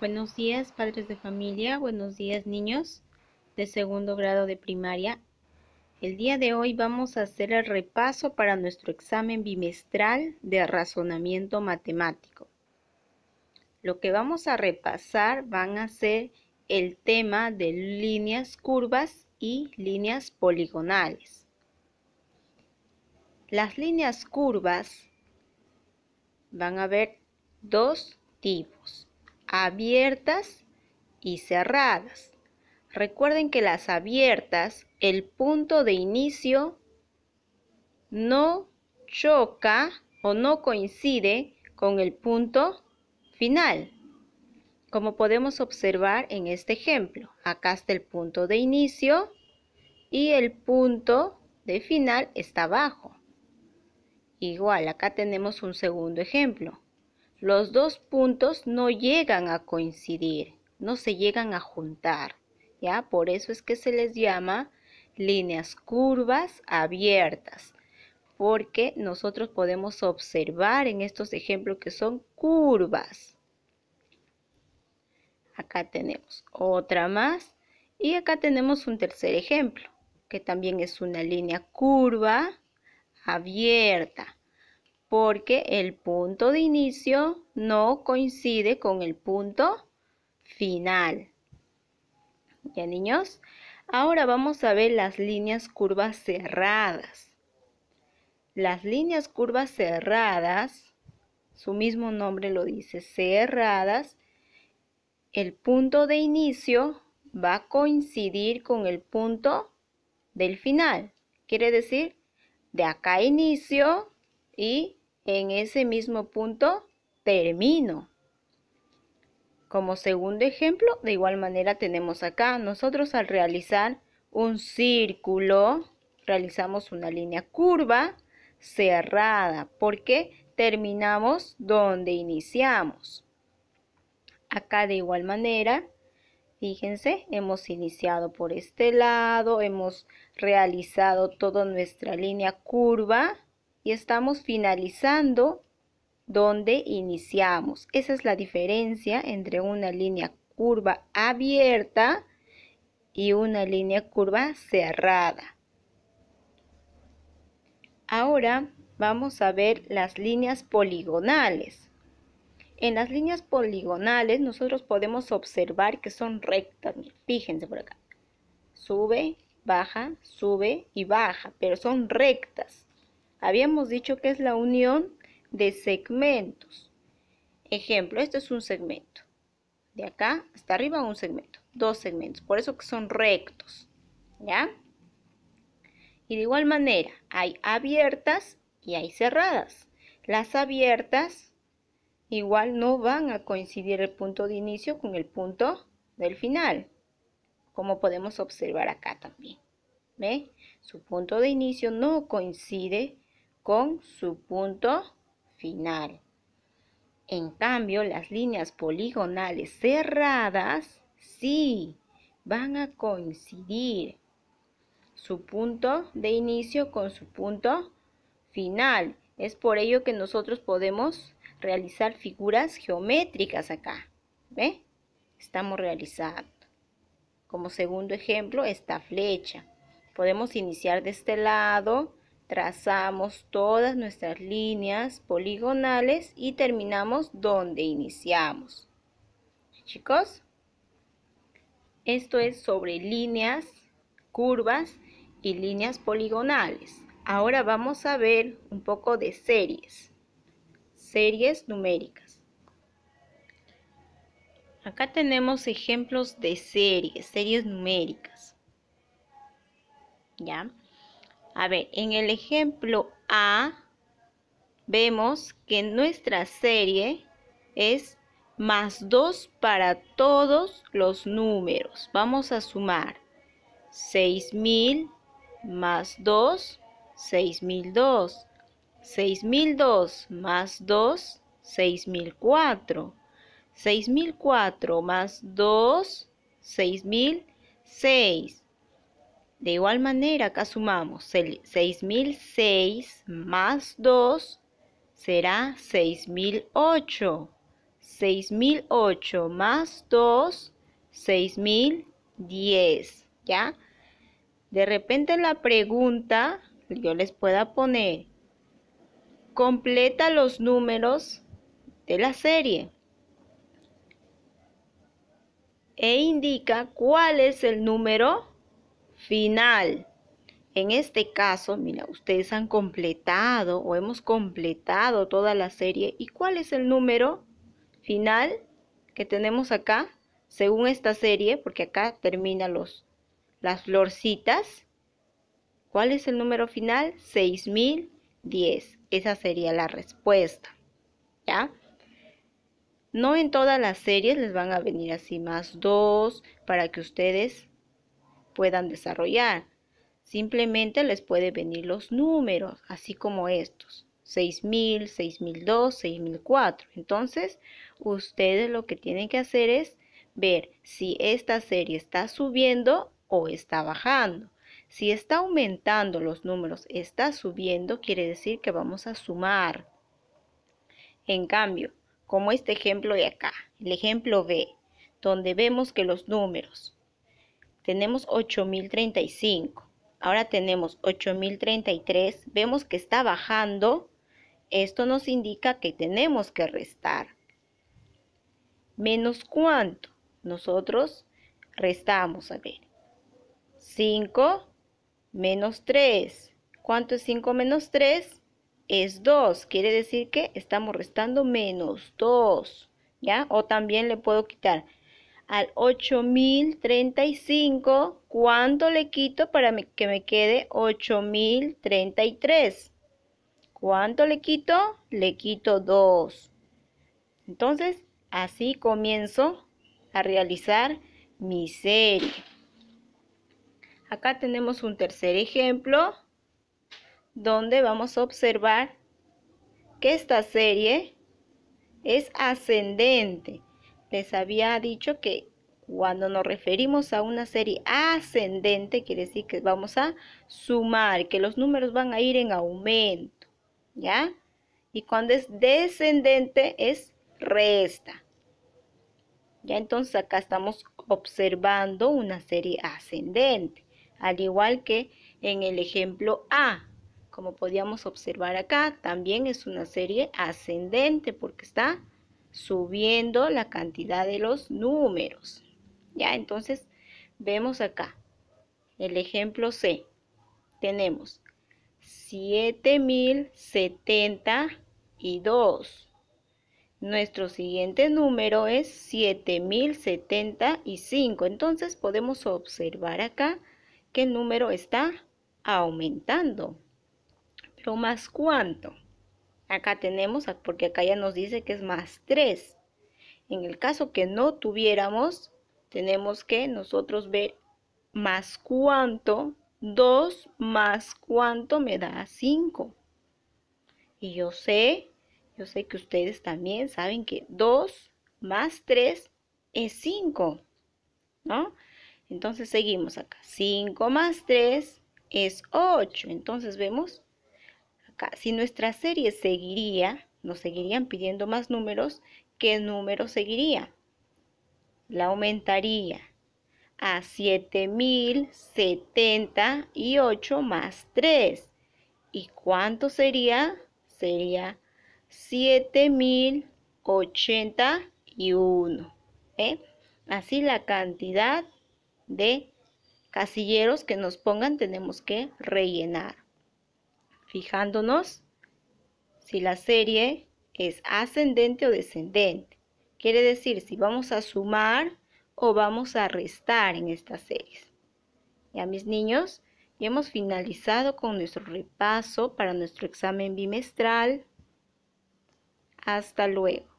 Buenos días, padres de familia, buenos días, niños de segundo grado de primaria. El día de hoy vamos a hacer el repaso para nuestro examen bimestral de razonamiento matemático. Lo que vamos a repasar van a ser el tema de líneas curvas y líneas poligonales. Las líneas curvas van a haber dos tipos abiertas y cerradas. Recuerden que las abiertas, el punto de inicio no choca o no coincide con el punto final. Como podemos observar en este ejemplo, acá está el punto de inicio y el punto de final está abajo. Igual, acá tenemos un segundo ejemplo. Los dos puntos no llegan a coincidir, no se llegan a juntar, ¿ya? Por eso es que se les llama líneas curvas abiertas, porque nosotros podemos observar en estos ejemplos que son curvas. Acá tenemos otra más y acá tenemos un tercer ejemplo, que también es una línea curva abierta porque el punto de inicio no coincide con el punto final. ¿Ya niños? Ahora vamos a ver las líneas curvas cerradas. Las líneas curvas cerradas, su mismo nombre lo dice, cerradas, el punto de inicio va a coincidir con el punto del final. Quiere decir, de acá inicio y en ese mismo punto termino. Como segundo ejemplo, de igual manera tenemos acá, nosotros al realizar un círculo, realizamos una línea curva cerrada porque terminamos donde iniciamos. Acá de igual manera, fíjense, hemos iniciado por este lado, hemos realizado toda nuestra línea curva y estamos finalizando donde iniciamos. Esa es la diferencia entre una línea curva abierta y una línea curva cerrada. Ahora vamos a ver las líneas poligonales. En las líneas poligonales nosotros podemos observar que son rectas. Fíjense por acá. Sube, baja, sube y baja, pero son rectas. Habíamos dicho que es la unión de segmentos. Ejemplo, este es un segmento. De acá hasta arriba un segmento. Dos segmentos. Por eso que son rectos. ¿Ya? Y de igual manera, hay abiertas y hay cerradas. Las abiertas igual no van a coincidir el punto de inicio con el punto del final, como podemos observar acá también. ¿Ve? Su punto de inicio no coincide con su punto final. En cambio, las líneas poligonales cerradas sí van a coincidir su punto de inicio con su punto final. Es por ello que nosotros podemos realizar figuras geométricas acá. ¿Ve? Estamos realizando. Como segundo ejemplo, esta flecha. Podemos iniciar de este lado Trazamos todas nuestras líneas poligonales y terminamos donde iniciamos. Chicos, esto es sobre líneas, curvas y líneas poligonales. Ahora vamos a ver un poco de series, series numéricas. Acá tenemos ejemplos de series, series numéricas. ¿Ya? A ver, en el ejemplo A vemos que nuestra serie es más 2 para todos los números. Vamos a sumar 6000 más 2, 6002. 6002 más 2, 6004. 6004 más 2, 6006. De igual manera, acá sumamos 6006 más 2 será 6008. 6008 más 2, 6010. ¿Ya? De repente la pregunta yo les pueda poner, completa los números de la serie e indica cuál es el número final. En este caso, mira, ustedes han completado o hemos completado toda la serie. ¿Y cuál es el número final que tenemos acá? Según esta serie, porque acá termina los, las florcitas. ¿Cuál es el número final? 6010. Esa sería la respuesta. ¿Ya? No en todas las series les van a venir así más dos para que ustedes puedan desarrollar. Simplemente les puede venir los números, así como estos. 6000, 6002, 6004. Entonces, ustedes lo que tienen que hacer es ver si esta serie está subiendo o está bajando. Si está aumentando los números, está subiendo, quiere decir que vamos a sumar. En cambio, como este ejemplo de acá, el ejemplo B, donde vemos que los números tenemos 8035. Ahora tenemos 8033. Vemos que está bajando. Esto nos indica que tenemos que restar. ¿Menos cuánto? Nosotros restamos, a ver. 5 menos 3. ¿Cuánto es 5 menos 3? Es 2. Quiere decir que estamos restando menos 2. ¿Ya? O también le puedo quitar al 8035, ¿cuánto le quito para que me quede 8033? ¿Cuánto le quito? Le quito 2. Entonces, así comienzo a realizar mi serie. Acá tenemos un tercer ejemplo donde vamos a observar que esta serie es ascendente les había dicho que cuando nos referimos a una serie ascendente, quiere decir que vamos a sumar, que los números van a ir en aumento, ¿ya? Y cuando es descendente es resta. Ya entonces acá estamos observando una serie ascendente, al igual que en el ejemplo A. Como podíamos observar acá, también es una serie ascendente porque está subiendo la cantidad de los números. Ya, entonces vemos acá el ejemplo C. Tenemos 7072. Nuestro siguiente número es 7075. Entonces podemos observar acá que el número está aumentando. Pero más cuánto? Acá tenemos, porque acá ya nos dice que es más 3. En el caso que no tuviéramos, tenemos que nosotros ver más cuánto, 2 más cuánto me da 5. Y yo sé, yo sé que ustedes también saben que 2 más 3 es 5, ¿no? Entonces seguimos acá. 5 más 3 es 8. Entonces vemos si nuestra serie seguiría, nos seguirían pidiendo más números, ¿qué número seguiría? La aumentaría a 7078 más 3. ¿Y cuánto sería? Sería 7081. ¿eh? Así la cantidad de casilleros que nos pongan tenemos que rellenar fijándonos si la serie es ascendente o descendente. Quiere decir si vamos a sumar o vamos a restar en estas series. Ya mis niños, ya hemos finalizado con nuestro repaso para nuestro examen bimestral. Hasta luego.